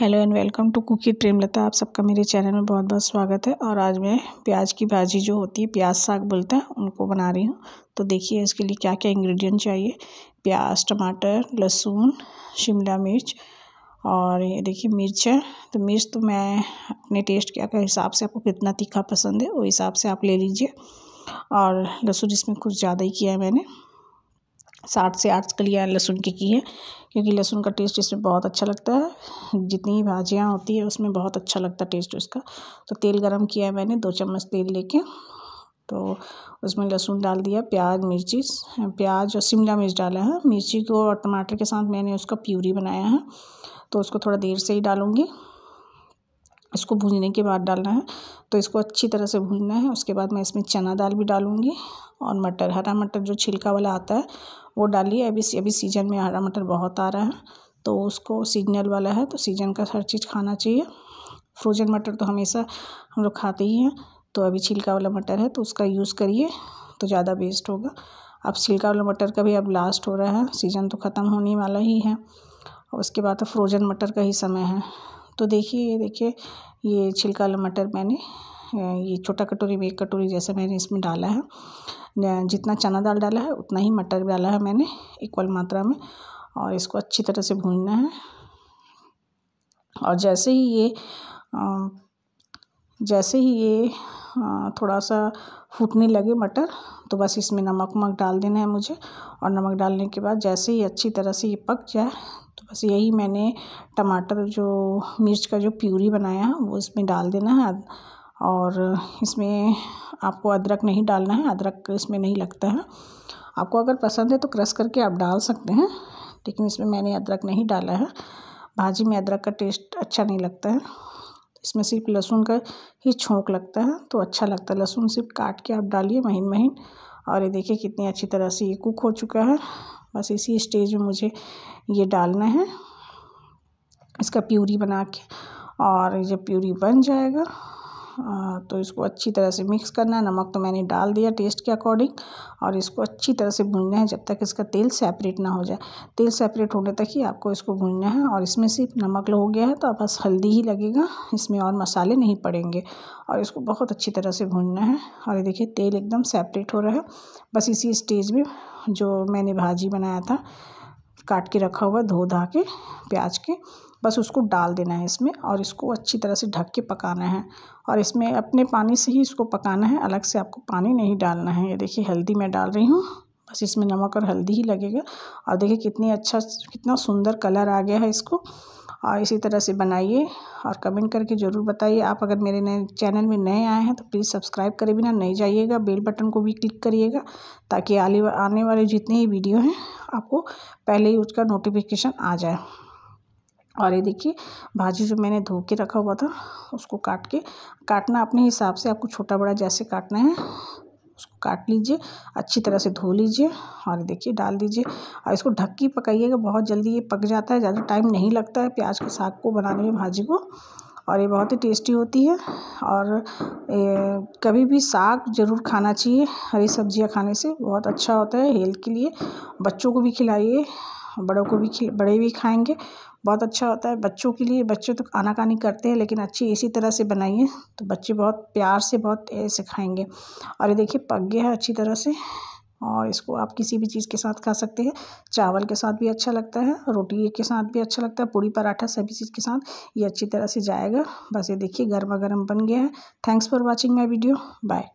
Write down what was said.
hello and welcome to cookie Premlata Lata आप सबका मेरे चैनल में बहुत बहुत स्वागत है और आज मैं प्याज की भाजी जो होती है प्याज साग बोलते हैं उनको बना रही हूँ तो देखिए इसके लिए क्या क्या इंग्रेडिएंट चाहिए प्याज टमाटर लहसुन शिमला मिर्च और ये देखिए मिर्च है तो मिर्च तो मैं अपने टेस्ट के हिसाब से आपको कितना तीखा पसंद है वो हिसाब से आप ले लीजिए और लहसुन इसमें कुछ ज़्यादा ही किया है मैंने साठ से आठ कलियाँ लहसुन की की है क्योंकि लहसुन का टेस्ट इसमें बहुत अच्छा लगता है जितनी भाजियाँ होती है उसमें बहुत अच्छा लगता है टेस्ट उसका तो तेल गरम किया है मैंने दो चम्मच तेल लेके तो उसमें लहसुन डाल दिया प्याज मिर्ची प्याज और शिमला मिर्च डाला है मिर्ची को और टमाटर के साथ मैंने उसका प्यूरी बनाया है तो उसको थोड़ा देर से ही डालूँगी इसको भूनने के बाद डालना है तो इसको अच्छी तरह से भूनना है उसके बाद मैं इसमें चना दाल भी डालूँगी और मटर हरा मटर जो छिलका वाला आता है वो डालिए अभी अभी सीजन में हरा मटर बहुत आ रहा है तो उसको सीजनल वाला है तो सीजन का हर चीज़ खाना चाहिए फ्रोजन मटर तो हमेशा हम लोग खाते ही हैं तो अभी छिलका वाला मटर है तो उसका यूज़ करिए तो ज़्यादा बेस्ट होगा अब छिलका वाला मटर का भी अब लास्ट हो रहा है सीज़न तो ख़त्म होने वाला ही है उसके बाद तो फ्रोजन मटर का ही समय है तो देखिए ये देखिए ये छिलका वाला मटर मैंने ये छोटा कटोरी में एक कटोरी जैसे मैंने इसमें डाला है जितना चना दाल डाला है उतना ही मटर डाला है मैंने इक्वल मात्रा में और इसको अच्छी तरह से भूनना है और जैसे ही ये जैसे ही ये थोड़ा सा फूटने लगे मटर तो बस इसमें नमक उमक डाल देना है मुझे और नमक डालने के बाद जैसे ही अच्छी तरह से ये पक जाए तो बस यही मैंने टमाटर जो मिर्च का जो प्यूरी बनाया है वो इसमें डाल देना है और इसमें आपको अदरक नहीं डालना है अदरक इसमें नहीं लगता है आपको अगर पसंद है तो क्रश करके आप डाल सकते हैं लेकिन इसमें मैंने अदरक नहीं डाला है भाजी में अदरक का टेस्ट अच्छा नहीं लगता है इसमें सिर्फ लहसुन का ही छोंक लगता है तो अच्छा लगता है लहसुन सिर्फ काट के आप डालिए महीन महीन और ये देखिए कितनी अच्छी तरह से ये कुक हो चुका है बस इसी स्टेज में मुझे ये डालना है इसका प्यूरी बना के और जब प्यूरी बन जाएगा तो इसको अच्छी तरह से मिक्स करना है नमक तो मैंने डाल दिया टेस्ट के अकॉर्डिंग और इसको अच्छी तरह से भूनना है जब तक इसका तेल सेपरेट ना हो जाए तेल सेपरेट होने तक ही आपको इसको भूनना है और इसमें सिर्फ नमक हो गया है तो आप बस हल्दी ही लगेगा इसमें और मसाले नहीं पड़ेंगे और इसको बहुत अच्छी तरह से भूनना है और ये देखिए तेल एकदम सेपरेट हो रहा है बस इसी स्टेज में जो मैंने भाजी बनाया था काट के रखा हुआ धो धा के प्याज के बस उसको डाल देना है इसमें और इसको अच्छी तरह से ढक के पकाना है और इसमें अपने पानी से ही इसको पकाना है अलग से आपको पानी नहीं डालना है ये देखिए हल्दी मैं डाल रही हूँ बस इसमें नमक और हल्दी ही लगेगा और देखिए कितनी अच्छा कितना सुंदर कलर आ गया है इसको और इसी तरह से बनाइए और कमेंट करके ज़रूर बताइए आप अगर मेरे नए चैनल में नए आए हैं तो प्लीज़ सब्सक्राइब करे बिना नहीं जाइएगा बेल बटन को भी क्लिक करिएगा ताकि आने वाले जितने ही वीडियो हैं आपको पहले ही उसका नोटिफिकेशन आ जाए और ये देखिए भाजी जो मैंने धो के रखा हुआ था उसको काट के काटना अपने हिसाब से आपको छोटा बड़ा जैसे काटना है काट लीजिए अच्छी तरह से धो लीजिए और देखिए डाल दीजिए और इसको ढक के पकाइएगा बहुत जल्दी ये पक जाता है ज़्यादा टाइम नहीं लगता है प्याज के साग को बनाने में भाजी को और ये बहुत ही टेस्टी होती है और ए, कभी भी साग ज़रूर खाना चाहिए हरी सब्जियां खाने से बहुत अच्छा होता है हेल्थ के लिए बच्चों को भी खिलाइए बड़ों को भी खिल बड़े भी खाएँगे बहुत अच्छा होता है बच्चों के लिए बच्चे तो आनाकानी करते हैं लेकिन अच्छी इसी तरह से बनाइए तो बच्चे बहुत प्यार से बहुत ऐसे खाएँगे और ये देखिए पक गया है अच्छी तरह से और इसको आप किसी भी चीज़ के साथ खा सकते हैं चावल के साथ भी अच्छा लगता है रोटी के साथ भी अच्छा लगता है पूड़ी पराठा सभी चीज़ के साथ ये अच्छी तरह से जाएगा बस ये देखिए गर्मा गर्म बन गया है thanks for watching my video bye